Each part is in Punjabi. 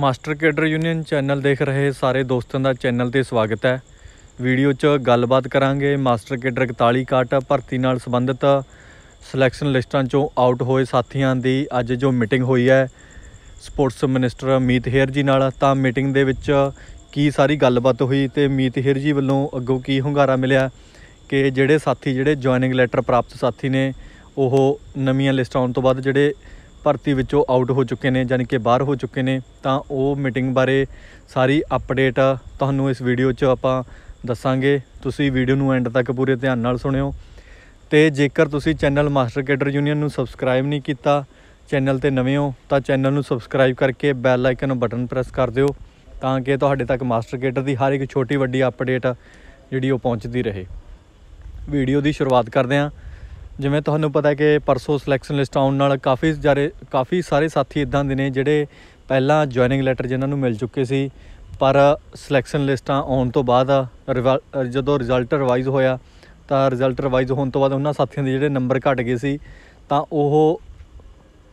ਮਾਸਟਰ ਕੇਡਰ ਯੂਨੀਅਨ ਚੈਨਲ ਦੇਖ ਰਹੇ ਸਾਰੇ ਦੋਸਤਾਂ ਦਾ ਚੈਨਲ ਤੇ ਸਵਾਗਤ ਹੈ ਵੀਡੀਓ 'ਚ ਗੱਲਬਾਤ ਕਰਾਂਗੇ ਮਾਸਟਰ ਕੇਡਰ 41 ਕਾਟ ਭਰਤੀ ਨਾਲ ਸੰਬੰਧਿਤ ਸਿਲੈਕਸ਼ਨ ਲਿਸਟਾਂ 'ਚੋਂ ਆਊਟ ਹੋਏ ਸਾਥੀਆਂ ਦੀ ਅੱਜ ਜੋ ਮੀਟਿੰਗ ਹੋਈ ਹੈ ਸਪੋਰਟਸ ਮਿਨਿਸਟਰ ਮੀਤ ਹੇਰ ਜੀ ਨਾਲ ਤਾਂ ਮੀਟਿੰਗ ਦੇ ਵਿੱਚ ਕੀ ਸਾਰੀ ਗੱਲਬਾਤ ਹੋਈ ਤੇ ਮੀਤ ਹੇਰ ਜੀ ਵੱਲੋਂ ਅੱਗੋਂ ਕੀ ਹੁੰਗਾਰਾ ਮਿਲਿਆ ਕਿ ਜਿਹੜੇ ਸਾਥੀ ਜਿਹੜੇ ਜੁਆਇਨਿੰਗ ਲੈਟਰ ਪ੍ਰਾਪਤ ਸਾਥੀ ਨੇ ਉਹ ਨਵੀਆਂ ਲਿਸਟ ਆਉਣ ਤੋਂ ਬਾਅਦ ਜਿਹੜੇ ਭਰਤੀ ਵਿੱਚੋਂ ਆਊਟ ਹੋ ਚੁੱਕੇ ਨੇ ਯਾਨੀ ਕਿ ਬਾਹਰ ਹੋ ਚੁੱਕੇ ਨੇ ਤਾਂ ਉਹ ਮੀਟਿੰਗ ਬਾਰੇ ਸਾਰੀ ਅਪਡੇਟ ਤੁਹਾਨੂੰ ਇਸ ਵੀਡੀਓ 'ਚ ਆਪਾਂ ਦੱਸਾਂਗੇ ਤੁਸੀਂ ਵੀਡੀਓ ਨੂੰ ਐਂਡ ਤੱਕ ਪੂਰੇ ਧਿਆਨ ਨਾਲ ਸੁਣਿਓ ਤੇ ਜੇਕਰ ਤੁਸੀਂ ਚੈਨਲ ਮਾਸਟਰ ਕੈਡਰ ਯੂਨੀਅਨ ਨੂੰ ਸਬਸਕ੍ਰਾਈਬ ਨਹੀਂ ਕੀਤਾ ਚੈਨਲ ਤੇ ਨਵੇਂ ਹੋ ਤਾਂ ਚੈਨਲ ਨੂੰ ਸਬਸਕ੍ਰਾਈਬ ਕਰਕੇ ਬੈਲ ਆਈਕਨ ਬਟਨ ਪ੍ਰੈਸ ਕਰ ਦਿਓ ਤਾਂ ਕਿ ਤੁਹਾਡੇ ਤੱਕ ਮਾਸਟਰ ਕੈਡਰ ਦੀ ਹਰ ਇੱਕ ਛੋਟੀ ਵੱਡੀ ਅਪਡੇਟ ਜਿਹੜੀ ਉਹ ਪਹੁੰਚਦੀ ਰਹੇ ਵੀਡੀਓ ਦੀ ਸ਼ੁਰੂਆਤ ਕਰਦੇ ਹਾਂ ਜਿਵੇਂ ਤੁਹਾਨੂੰ ਪਤਾ ਹੈ ਕਿ ਪਰਸੋ ਸਿਲੈਕਸ਼ਨ ਲਿਸਟ ਆਉਣ ਨਾਲ ਕਾਫੀ ਜਾਰੇ ਕਾਫੀ ਸਾਰੇ ਸਾਥੀ ਇਦਾਂ ਦੇ ਨੇ ਜਿਹੜੇ ਪਹਿਲਾਂ ਜੁਆਇਨਿੰਗ ਲੈਟਰ ਜਿਨ੍ਹਾਂ ਨੂੰ ਮਿਲ ਚੁੱਕੇ ਸੀ ਪਰ ਸਿਲੈਕਸ਼ਨ ਲਿਸਟਾਂ ਆਉਣ ਤੋਂ ਬਾਅਦ ਜਦੋਂ ਰਿਜ਼ਲਟ ਰਿਵਾਈਜ਼ ਹੋਇਆ ਤਾਂ ਰਿਜ਼ਲਟ ਰਿਵਾਈਜ਼ ਹੋਣ ਤੋਂ ਬਾਅਦ ਉਹਨਾਂ ਸਾਥੀਆਂ ਦੇ ਜਿਹੜੇ ਨੰਬਰ ਘਟ ਗਏ ਸੀ ਤਾਂ ਉਹ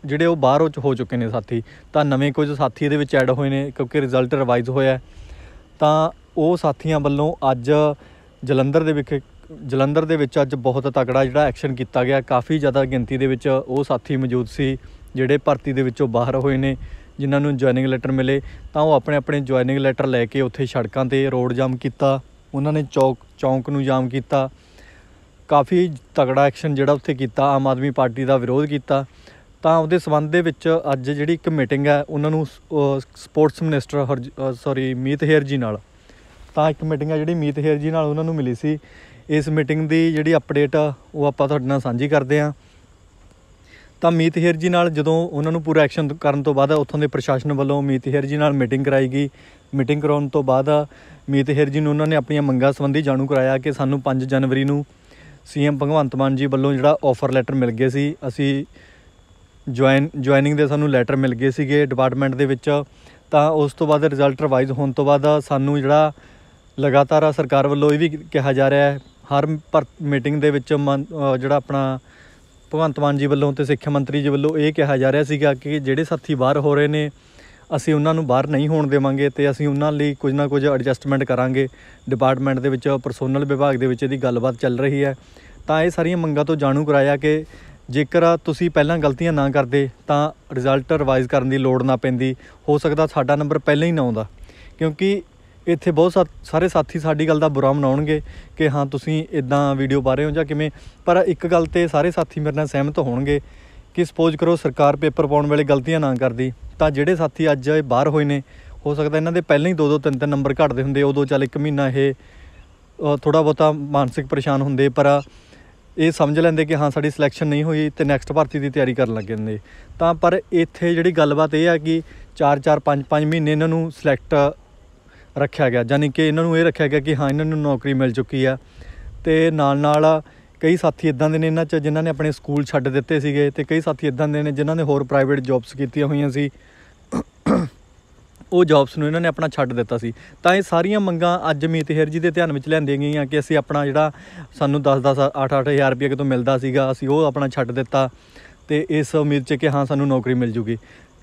ਜਿਹੜੇ ਉਹ ਬਾਹਰੋਂ ਹੋ ਚੁੱਕੇ ਨੇ ਸਾਥੀ ਤਾਂ ਨਵੇਂ ਕੁਝ ਸਾਥੀ ਇਹਦੇ ਵਿੱਚ ਐਡ ਹੋਏ ਨੇ ਕਿਉਂਕਿ ਰਿਜ਼ਲਟ ਰਿਵਾਈਜ਼ ਹੋਇਆ ਤਾਂ ਉਹ ਸਾਥੀਆਂ ਵੱਲੋਂ ਅੱਜ ਜਲੰਧਰ ਦੇ ਵਿਖੇ ਜਲੰਧਰ ਦੇ ਵਿੱਚ ਅੱਜ ਬਹੁਤ ਤਕੜਾ ਜਿਹੜਾ ਐਕਸ਼ਨ ਕੀਤਾ ਗਿਆ ਕਾਫੀ ਜ਼ਿਆਦਾ ਗਿਣਤੀ ਦੇ ਵਿੱਚ ਉਹ ਸਾਥੀ ਮੌਜੂਦ ਸੀ ਜਿਹੜੇ ਭਰਤੀ ਦੇ ਵਿੱਚੋਂ ਬਾਹਰ ਹੋਏ ਨੇ ਜਿਨ੍ਹਾਂ ਨੂੰ ਜੁਆਇਨਿੰਗ ਲੈਟਰ ਮਿਲੇ ਤਾਂ ਉਹ ਆਪਣੇ ਆਪਣੇ ਜੁਆਇਨਿੰਗ ਲੈਟਰ ਲੈ ਕੇ ਉੱਥੇ ਸੜਕਾਂ ਤੇ ਰੋਡ ਜਾਮ ਕੀਤਾ ਉਹਨਾਂ ਨੇ ਚੌਕ ਚੌਂਕ ਨੂੰ ਜਾਮ ਕੀਤਾ ਕਾਫੀ ਤਕੜਾ ਐਕਸ਼ਨ ਜਿਹੜਾ ਉੱਥੇ ਕੀਤਾ ਆਮ ਆਦਮੀ ਪਾਰਟੀ ਦਾ ਵਿਰੋਧ ਕੀਤਾ ਤਾਂ ਉਹਦੇ ਸਬੰਧ ਦੇ ਵਿੱਚ ਅੱਜ ਜਿਹੜੀ ਇੱਕ ਮੀਟਿੰਗ ਹੈ ਉਹਨਾਂ ਨੂੰ sports minister sorry Meet Hayer ji ਨਾਲ ਤਾਂ ਇੱਕ ਮੀਟਿੰਗ ਆ ਜਿਹੜੀ ਮੀਤ ਹੇਰ ਜੀ ਨਾਲ ਉਹਨਾਂ ਨੂੰ ਮਿਲੀ ਸੀ ਇਸ ਮੀਟਿੰਗ ਦੀ ਜਿਹੜੀ ਅਪਡੇਟ ਆ ਉਹ ਆਪਾਂ ਤੁਹਾਡੇ ਨਾਲ ਸਾਂਝੀ ਕਰਦੇ ਆ ਤਾਂ ਮੀਤ ਹੇਰ ਜੀ ਨਾਲ ਜਦੋਂ ਉਹਨਾਂ ਨੂੰ ਪੂਰਾ ਐਕਸ਼ਨ ਕਰਨ ਤੋਂ ਬਾਅਦ ਉੱਥੋਂ ਦੇ ਪ੍ਰਸ਼ਾਸਨ ਵੱਲੋਂ ਮੀਤ ਹੇਰ ਜੀ ਨਾਲ ਮੀਟਿੰਗ ਕਰਾਈ ਗਈ ਮੀਟਿੰਗ ਕਰਾਉਣ ਤੋਂ ਬਾਅਦ ਮੀਤ ਹੇਰ ਜੀ ਨੂੰ ਉਹਨਾਂ ਨੇ ਆਪਣੀਆਂ ਮੰਗਾਂ ਸੰਬੰਧੀ ਜਾਣੂ ਕਰਾਇਆ ਕਿ ਸਾਨੂੰ 5 ਜਨਵਰੀ ਨੂੰ ਸੀਐਮ ਭਗਵੰਤ ਮਾਨ ਜੀ ਵੱਲੋਂ ਜਿਹੜਾ ਆਫਰ ਲੈਟਰ ਮਿਲ ਗਿਆ ਸੀ ਅਸੀਂ ਜੁਆਇਨ ਜੁਆਇਨਿੰਗ ਦੇ ਸਾਨੂੰ ਲੈਟਰ ਮਿਲ ਗਏ ਸੀਗੇ ਡਿਪਾਰਟਮੈਂਟ ਦੇ ਵਿੱਚ ਤਾਂ ਉਸ ਤੋਂ ਬਾਅਦ ਰਿਜ਼ਲਟ ਰਿਵਾਈਜ਼ ਹੋਣ ਤੋਂ ਬਾਅਦ ਸਾਨੂੰ ਜਿਹੜਾ ਲਗਾਤਾਰ ਆ ਸਰਕਾਰ ਵੱਲੋਂ ਇਹ ਵੀ ਕਿਹਾ ਜਾ ਰਿਹਾ ਹੈ ਹਰ ਮੀਟਿੰਗ ਦੇ ਵਿੱਚ ਜਿਹੜਾ ਆਪਣਾ ਭਗਵੰਤ ਮਾਨ ਜੀ ਵੱਲੋਂ ਤੇ ਸਿੱਖਿਆ ਮੰਤਰੀ ਜੀ ਵੱਲੋਂ ਇਹ ਕਿਹਾ ਜਾ ਰਿਹਾ ਸੀਗਾ ਕਿ ਜਿਹੜੇ ਸਾਥੀ ਬਾਹਰ ਹੋ ਰਹੇ ਨੇ ਅਸੀਂ ਉਹਨਾਂ ਨੂੰ ਬਾਹਰ ਨਹੀਂ ਹੋਣ ਦੇਵਾਂਗੇ ਤੇ ਅਸੀਂ ਉਹਨਾਂ ਲਈ ਕੁਝ ਨਾ ਕੁਝ ਐਡਜਸਟਮੈਂਟ ਕਰਾਂਗੇ ਡਿਪਾਰਟਮੈਂਟ ਦੇ ਵਿੱਚ ਪਰਸੋਨਲ ਵਿਭਾਗ ਦੇ ਵਿੱਚ ਇਹਦੀ ਗੱਲਬਾਤ ਚੱਲ ਰਹੀ ਹੈ ਤਾਂ ਇਹ ਸਾਰੀਆਂ ਮੰਗਾਂ ਤੋਂ ਜਾਣੂ ਕਰਾਇਆ ਕਿ ਜੇਕਰ ਤੁਸੀਂ ਪਹਿਲਾਂ ਗਲਤੀਆਂ ਨਾ ਕਰਦੇ ਤਾਂ ਰਿਜ਼ਲਟ ਰਿਵਾਈਜ਼ ਕਰਨ ਦੀ ਲੋੜ ਨਾ ਪੈਂਦੀ ਹੋ ਸਕਦਾ ਸਾਡਾ ਨੰਬਰ ਪਹਿਲਾਂ ਹੀ ਨਾ ਆਉਂਦਾ ਕਿਉਂਕਿ ਇੱਥੇ ਬਹੁਤ ਸਾਰੇ ਸਾਥੀ ਸਾਡੀ ਗੱਲ ਦਾ ਬੁਰਾ ਮਨਾਉਣਗੇ ਕਿ ਹਾਂ ਤੁਸੀਂ ਇਦਾਂ ਵੀਡੀਓ ਪਾ ਰਹੇ ਹੋ ਜਾਂ ਕਿਵੇਂ ਪਰ ਇੱਕ ਗੱਲ ਤੇ ਸਾਰੇ ਸਾਥੀ ਮੇਰੇ ਨਾਲ ਸਹਿਮਤ ਹੋਣਗੇ ਕਿ ਸਪੋਜ਼ ਕਰੋ ਸਰਕਾਰ ਪੇਪਰ ਪਾਉਣ ਵੇਲੇ ਗਲਤੀਆਂ ਨਾ ਕਰਦੀ ਤਾਂ ਜਿਹੜੇ ਸਾਥੀ ਅੱਜ ਬਾਹਰ ਹੋਏ ਨੇ ਹੋ ਸਕਦਾ ਇਹਨਾਂ ਦੇ ਪਹਿਲਾਂ ਹੀ 2-2 3-3 ਨੰਬਰ ਘਟਦੇ ਹੁੰਦੇ ਉਦੋਂ ਚੱਲ ਇੱਕ ਮਹੀਨਾ ਇਹ ਥੋੜਾ ਬਹੁਤਾ ਮਾਨਸਿਕ ਪਰੇਸ਼ਾਨ ਹੁੰਦੇ ਪਰ ਇਹ ਸਮਝ ਲੈਂਦੇ ਕਿ ਹਾਂ ਸਾਡੀ ਸਿਲੈਕਸ਼ਨ ਨਹੀਂ ਹੋਈ ਤੇ ਨੈਕਸਟ ਭਰਤੀ ਦੀ ਤਿਆਰੀ ਕਰਨ ਲੱਗ ਜਾਂਦੇ ਤਾਂ ਪਰ ਇੱਥੇ ਜਿਹੜੀ ਗੱਲਬਾਤ ਇਹ ਆ ਕਿ 4-4 5-5 ਮਹੀਨੇ ਇਹਨਾਂ ਨੂੰ ਸਿਲੈਕਟ ਰੱਖਿਆ ਗਿਆ ਜਾਨੀ ਕਿ ਇਹਨਾਂ ਨੂੰ ਇਹ ਰੱਖਿਆ ਗਿਆ ਕਿ ਹਾਂ ਇਹਨਾਂ ਨੂੰ ਨੌਕਰੀ ਮਿਲ ਚੁੱਕੀ ਆ ਤੇ ਨਾਲ ਨਾਲ ਕਈ ਸਾਥੀ ਇਦਾਂ ਦੇ ਨੇ ਇਹਨਾਂ ਚ ਜਿਨ੍ਹਾਂ ਨੇ ਆਪਣੇ ਸਕੂਲ ਛੱਡ ਦਿੱਤੇ ਸੀਗੇ ਤੇ ਕਈ ਸਾਥੀ ਇਦਾਂ ਦੇ ਨੇ ਜਿਨ੍ਹਾਂ ਨੇ ਹੋਰ ਪ੍ਰਾਈਵੇਟ ਜੌਬਸ ਕੀਤੀਆਂ ਹੋਈਆਂ ਸੀ ਉਹ ਜੌਬਸ ਨੂੰ ਇਹਨਾਂ ਨੇ ਆਪਣਾ ਛੱਡ ਦਿੱਤਾ ਸੀ ਤਾਂ ਇਹ ਸਾਰੀਆਂ ਮੰਗਾਂ ਅੱਜ ਮੀਤ ਹੇਰ ਜੀ ਦੇ ਧਿਆਨ ਵਿੱਚ ਲਿਆਂਦੀਆਂ ਗਈਆਂ ਕਿ ਅਸੀਂ ਆਪਣਾ ਜਿਹੜਾ ਸਾਨੂੰ 10-10 8-8000 ਰੁਪਏ ਕਿਤੋਂ ਮਿਲਦਾ ਸੀਗਾ ਅਸੀਂ ਉਹ ਆਪਣਾ ਛੱਡ ਦਿੱਤਾ ਤੇ ਇਸ ਉਮੀਦ 'ਚ ਕਿ ਹਾਂ ਸਾਨੂੰ ਨੌਕਰੀ ਮਿਲ ਜੂਗੀ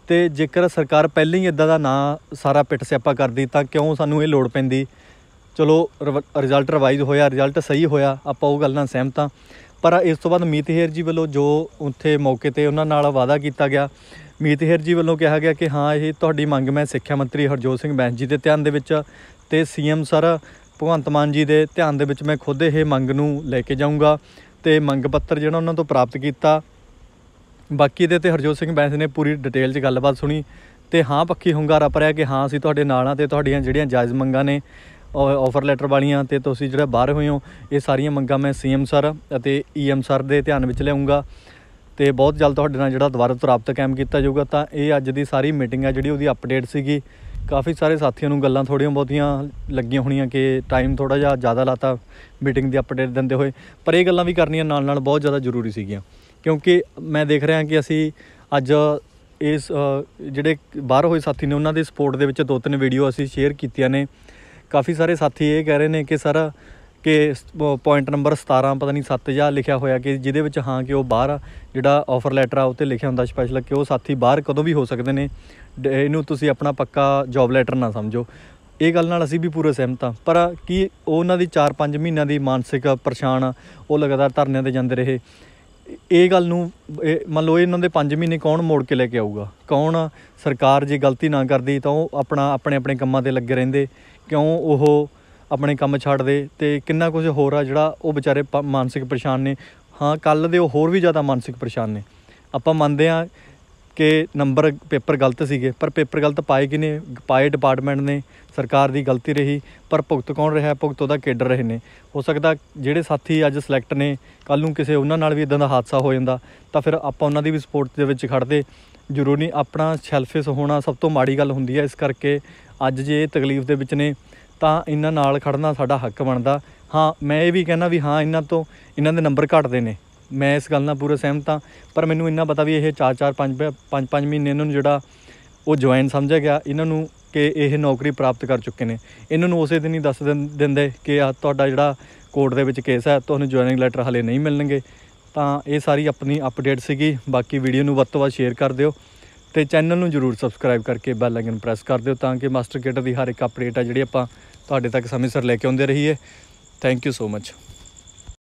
ਤੇ ਜੇਕਰ ਸਰਕਾਰ ਪਹਿਲਾਂ ਹੀ ਇਦਾਂ ਦਾ ਨਾਂ ਸਾਰਾ ਪਿੱਟ ਸਿਆਪਾ ਕਰਦੀ ਤਾਂ ਕਿਉਂ ਸਾਨੂੰ ਇਹ ਲੋੜ ਪੈਂਦੀ ਚਲੋ ਰਿਜ਼ਲਟ ਰਿਵਾਈਜ਼ ਹੋਇਆ ਰਿਜ਼ਲਟ ਸਹੀ ਹੋਇਆ ਆਪਾਂ ਉਹ ਗੱਲ ਨਾਲ ਸਹਿਮਤ ਆ ਪਰ ਇਸ ਤੋਂ ਬਾਅਦ ਮੀਤ ਹੇਰ ਜੀ ਵੱਲੋਂ ਜੋ ਉੱਥੇ ਮੌਕੇ ਤੇ ਉਹਨਾਂ ਨਾਲ ਵਾਅਦਾ ਕੀਤਾ ਗਿਆ ਮੀਤ ਹੇਰ ਜੀ ਵੱਲੋਂ ਕਿਹਾ ਗਿਆ ਕਿ ਹਾਂ ਇਹ ਤੁਹਾਡੀ ਮੰਗ ਮੈਂ ਸਿੱਖਿਆ ਮੰਤਰੀ ਹਰਜੋਤ ਸਿੰਘ ਬੈਂਸ ਜੀ ਦੇ ਧਿਆਨ ਦੇ ਵਿੱਚ ਤੇ ਸੀਐਮ ਸਰ ਭਗਵੰਤ ਮਾਨ ਜੀ ਦੇ ਧਿਆਨ ਦੇ ਵਿੱਚ ਮੈਂ ਖੁਦ ਇਹ ਮੰਗ ਨੂੰ ਲੈ ਕੇ ਜਾਊਂਗਾ ਤੇ ਮੰਗ ਪੱਤਰ ਜਿਹੜਾ ਉਹਨਾਂ ਤੋਂ ਪ੍ਰਾਪਤ ਕੀਤਾ ਬਾਕੀ ਦੇ ਤੇ ਹਰਜੋਤ ਸਿੰਘ ਬੈਂਸ ਨੇ ਪੂਰੀ ਡਿਟੇਲ 'ਚ ਗੱਲਬਾਤ ਸੁਣੀ ਤੇ ਹਾਂ ਪੱਕੀ ਹੁੰਗਾਰਾ ਭਰਿਆ ਕਿ ਹਾਂ ਅਸੀਂ ਤੁਹਾਡੇ ਨਾਲ ਆ ਤੇ ਤੁਹਾਡੀਆਂ ਜਿਹੜੀਆਂ ਜਾਇਜ਼ ਮੰਗਾਂ ਨੇ ਆਫਰ ਲੈਟਰ ਵਾਲੀਆਂ ਤੇ ਤੁਸੀਂ ਜਿਹੜਾ ਬਾਹਰ ਹੋਏ ਹੋ ਇਹ ਸਾਰੀਆਂ ਮੰਗਾਂ ਮੈਂ ਸੀਐਮ ਸਰ ਅਤੇ ਈਐਮ e ਸਰ ਦੇ ਧਿਆਨ ਵਿੱਚ ਲਿਆਉਂਗਾ ਤੇ ਬਹੁਤ ਜਲਦ ਤੁਹਾਡੇ ਨਾਲ ਜਿਹੜਾ ਦੁਬਾਰਾ ਤੋਂ ਰਾਬਤਾ ਕੀਤਾ ਜਾਊਗਾ ਤਾਂ ਇਹ ਅੱਜ ਦੀ ਸਾਰੀ ਮੀਟਿੰਗ ਆ ਜਿਹੜੀ ਉਹਦੀ ਅਪਡੇਟ ਸੀਗੀ ਕਾਫੀ ਸਾਰੇ ਸਾਥੀਆਂ ਨੂੰ ਗੱਲਾਂ ਥੋੜੀਆਂ ਬਹੁਤੀਆਂ ਲੱਗੀਆਂ ਹੋਣੀਆਂ ਕਿ ਟਾਈਮ ਥੋੜਾ ਜਿਹਾ ਜ਼ਿਆਦਾ ਲਾਤਾ ਮੀਟਿੰਗ ਦੀ ਅਪਡੇਟ ਦਿੰਦੇ ਹੋਏ ਪਰ ਇਹ ਗੱਲਾਂ ਵੀ ਕਰਨੀਆਂ ਨਾਲ ਨਾਲ ਬਹੁਤ ਜ਼ਿਆਦਾ ਜ਼ਰੂਰੀ ਸੀਗੀਆਂ ਕਿਉਂਕਿ ਮੈਂ ਦੇਖ ਰਿਹਾ ਕਿ ਅਸੀਂ ਅੱਜ ਇਸ ਜਿਹੜੇ ਬਾਹਰ ਹੋਏ ਸਾਥੀ ਨੇ ਉਹਨਾਂ ਦੇ ਸਪੋਰਟ ਦੇ ਵਿੱਚ ਦੋ ਤਿੰਨ ਵੀਡੀਓ ਅਸੀਂ ਸ਼ੇਅਰ ਕੀਤੀਆਂ ਨੇ ਕਾਫੀ ਸਾਰੇ ਸਾਥੀ ਇਹ ਕਹਿ ਰਹੇ ਨੇ ਕਿ ਸਰ ਕਿ ਪੁਆਇੰਟ ਨੰਬਰ 17 ਪਤਾ ਨਹੀਂ 7 ਜਾਂ ਲਿਖਿਆ ਹੋਇਆ ਕਿ ਜਿਹਦੇ ਵਿੱਚ ਹਾਂ ਕਿ ਉਹ ਬਾਹਰ ਜਿਹੜਾ ਆਫਰ ਲੈਟਰ ਆ ਉੱਤੇ ਲਿਖਿਆ ਹੁੰਦਾ ਸਪੈਸ਼ਲ ਕਿ ਉਹ ਸਾਥੀ ਬਾਹਰ ਕਦੋਂ ਵੀ ਹੋ ਸਕਦੇ ਨੇ ਇਹਨੂੰ ਤੁਸੀਂ ਆਪਣਾ ਪੱਕਾ ਜੌਬ ਲੈਟਰ ਨਾ ਸਮਝੋ ਇਹ ਗੱਲ ਨਾਲ ਅਸੀਂ ਵੀ ਪੂਰੇ ਸਹਿਮਤ ਆ ਪਰ ਕੀ ਉਹਨਾਂ ਦੀ 4-5 ਮਹੀਨਿਆਂ ਦੀ ਮਾਨਸਿਕ ਪਰੇਸ਼ਾਨ ਉਹ ਲਗਾਤਾਰ ਧਰਨਿਆਂ ਤੇ ਜਾਂਦੇ ਰਹੇ ਇਹ ਗੱਲ ਨੂੰ ਮੰਨ ਲਓ ਇਹਨਾਂ ਦੇ 5 ਮਹੀਨੇ ਕੌਣ ਮੋੜ ਕੇ ਲੈ ਕੇ ਆਊਗਾ ਕੌਣ ਸਰਕਾਰ ਜੇ ਗਲਤੀ ਨਾ ਕਰਦੀ ਤਾਂ ਉਹ ਆਪਣਾ ਆਪਣੇ ਆਪਣੇ ਕੰਮਾਂ ਤੇ ਲੱਗੇ ਰਹਿੰਦੇ ਕਿਉਂ ਉਹ ਆਪਣੇ ਕੰਮ ਛੱਡਦੇ ਤੇ ਕਿੰਨਾ ਕੁਝ ਹੋਰ ਆ ਜਿਹੜਾ ਉਹ ਵਿਚਾਰੇ ਮਾਨਸਿਕ ਪਰੇਸ਼ਾਨ ਨੇ ਹਾਂ ਕੱਲ ਦੇ ਉਹ ਹੋਰ ਵੀ ਜ਼ਿਆਦਾ ਮਾਨਸਿਕ ਪਰੇਸ਼ਾਨ ਨੇ ਆਪਾਂ ਮੰਨਦੇ ਆ ਕਿ ਨੰਬਰ ਪੇਪਰ ਗਲਤ ਸੀਗੇ ਪਰ ਪੇਪਰ ਗਲਤ ਪਾਏ ਕਿਨੇ ਪਾਏ ਡਿਪਾਰਟਮੈਂਟ ਨੇ ਸਰਕਾਰ ਦੀ ਗਲਤੀ ਰਹੀ ਪਰ ਭੁਗਤ ਕੌਣ ਰਿਹਾ ਭੁਗਤ ਉਹਦਾ ਕੇਡਰ ਰਹੇ ਨੇ ਹੋ ਸਕਦਾ ਜਿਹੜੇ ਸਾਥੀ ਅੱਜ ਸਿਲੈਕਟ ਨੇ ਕੱਲ ਨੂੰ ਕਿਸੇ ਉਹਨਾਂ ਨਾਲ ਵੀ ਇਦਾਂ ਦਾ ਹਾਦਸਾ ਹੋ ਜਾਂਦਾ ਤਾਂ ਫਿਰ ਆਪਾਂ ਉਹਨਾਂ ਦੀ ਵੀ ਸਪੋਰਟ ਦੇ ਵਿੱਚ ਖੜਦੇ ਜ਼ਰੂਰੀ ਨਹੀਂ ਆਪਣਾ ਸੈਲਫਿਸ਼ ਹੋਣਾ ਸਭ ਤੋਂ ਮਾੜੀ ਗੱਲ ਹੁੰਦੀ ਹੈ ਇਸ ਕਰਕੇ ਅੱਜ ਜੇ ਇਹ ਤਕਲੀਫ ਦੇ ਵਿੱਚ ਨੇ ਤਾਂ ਇਹਨਾਂ ਨਾਲ ਖੜਨਾ ਸਾਡਾ ਹੱਕ ਬਣਦਾ ਹਾਂ ਮੈਂ ਇਹ ਵੀ ਕਹਿਣਾ ਵੀ ਹਾਂ ਇਹਨਾਂ ਤੋਂ ਇਹਨਾਂ ਦੇ ਨੰਬਰ ਘਟਦੇ ਨੇ ਮੈਂ ਇਸ ਗੱਲ ਨਾਲ ਪੂਰਾ ਸਹਿਮਤ ਹਾਂ ਪਰ ਮੈਨੂੰ ਇੰਨਾ ਪਤਾ ਵੀ ਇਹ 4-4 5 5 ਮਹੀਨੇ ਇਹਨਾਂ ਨੂੰ ਜਿਹੜਾ ਉਹ ਜੁਆਇਨ ਸਮਝਿਆ ਗਿਆ ਇਹਨਾਂ ਨੂੰ ਕਿ ਇਹ ਨੌਕਰੀ ਪ੍ਰਾਪਤ ਕਰ ਚੁੱਕੇ ਨੇ ਇਹਨਾਂ ਨੂੰ ਉਸੇ ਦਿਨ ਹੀ ਦੱਸ ਦਿੰਦੇ ਕਿ ਆ ਤੁਹਾਡਾ ਜਿਹੜਾ ਕੋਰਟ ਦੇ ਵਿੱਚ ਕੇਸ ਹੈ ਤੁਹਾਨੂੰ ਜੁਆਇਨਿੰਗ ਲੈਟਰ ਹਲੇ ਨਹੀਂ ਮਿਲਣਗੇ ਤਾਂ ਇਹ ਸਾਰੀ ਆਪਣੀ ਅਪਡੇਟ ਸੀਗੀ ਬਾਕੀ ਵੀਡੀਓ ਨੂੰ ਵੱਧ ਤੋਂ ਵੱਧ ਸ਼ੇਅਰ ਕਰ ਦਿਓ ਤੇ ਚੈਨਲ ਨੂੰ ਜਰੂਰ ਸਬਸਕ੍ਰਾਈਬ ਕਰਕੇ ਬੈਲ ਆਈਕਨ ਪ੍ਰੈਸ ਕਰ ਦਿਓ ਤਾਂ ਕਿ ਮਾਸਟਰ ਕੇਟਰ ਦੀ ਹਰ ਇੱਕ ਅਪਡੇਟ ਆ ਜਿਹੜੀ ਆਪਾਂ ਤੁਹਾਡੇ ਤੱਕ ਸਮੇਂ ਸਿਰ ਲੈ ਕੇ ਆਉਂਦੇ ਰਹੀਏ ਥੈਂਕ ਯੂ ਸੋ ਮਚ